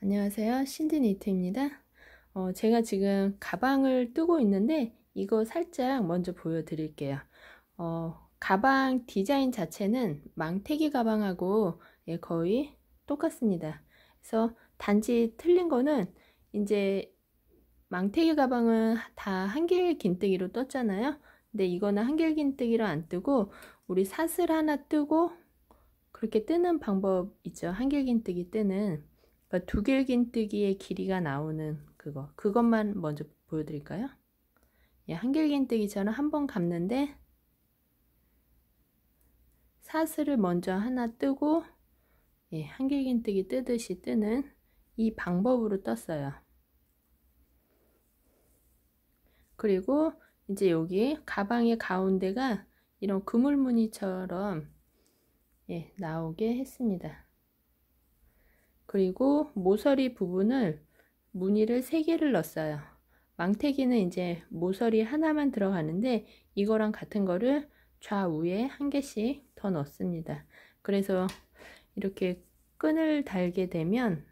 안녕하세요. 신디니트입니다. 어, 제가 지금 가방을 뜨고 있는데 이거 살짝 먼저 보여드릴게요. 어, 가방 디자인 자체는 망태기 가방하고 예, 거의 똑같습니다. 그래서 단지 틀린 거는 이제 망태기 가방은 다 한길 긴뜨기로 떴잖아요. 근데 이거는 한길 긴뜨기로 안 뜨고 우리 사슬 하나 뜨고 그렇게 뜨는 방법 있죠. 한길 긴뜨기 뜨는 그러니까 두길긴뜨기의 길이가 나오는 그거 그것만 먼저 보여드릴까요? 예, 한길긴뜨기처럼 한번 감는데 사슬을 먼저 하나 뜨고 예, 한길긴뜨기 뜨듯이 뜨는 이 방법으로 떴어요. 그리고 이제 여기 가방의 가운데가 이런 그물무늬처럼 예, 나오게 했습니다. 그리고 모서리 부분을 무늬를 3개를 넣었어요. 망태기는 이제 모서리 하나만 들어가는데 이거랑 같은 거를 좌우에 한 개씩 더 넣습니다. 그래서 이렇게 끈을 달게 되면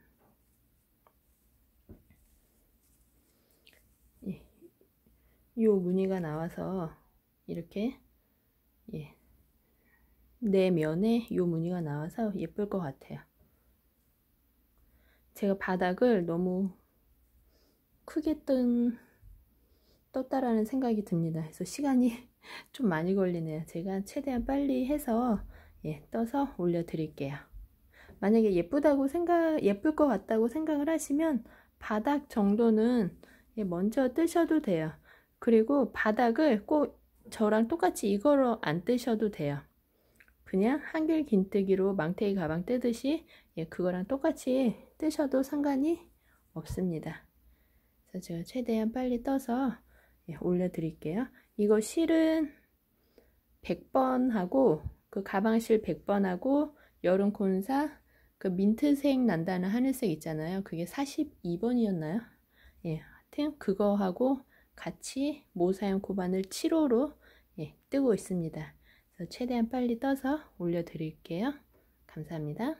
이 예, 무늬가 나와서 이렇게 예, 네 면에 이 무늬가 나와서 예쁠 것 같아요. 제가 바닥을 너무 크게 뜬 떴다라는 생각이 듭니다. 그래서 시간이 좀 많이 걸리네요. 제가 최대한 빨리 해서 예, 떠서 올려드릴게요. 만약에 예쁘다고 생각, 예쁠 것 같다고 생각을 하시면 바닥 정도는 예, 먼저 뜨셔도 돼요. 그리고 바닥을 꼭 저랑 똑같이 이거로 안 뜨셔도 돼요. 그냥 한길 긴뜨기로 망태기 가방 뜨듯이 예, 그거랑 똑같이 뜨셔도 상관이 없습니다. 그래서 제가 최대한 빨리 떠서 예, 올려드릴게요. 이거 실은 100번하고 그 가방 실 100번하고 여름 콘사 그 민트색 난다는 하늘색 있잖아요. 그게 42번이었나요? 예, 하여튼 그거하고 같이 모사용 코바늘 7호로 예, 뜨고 있습니다. 최대한 빨리 떠서 올려드릴게요. 감사합니다.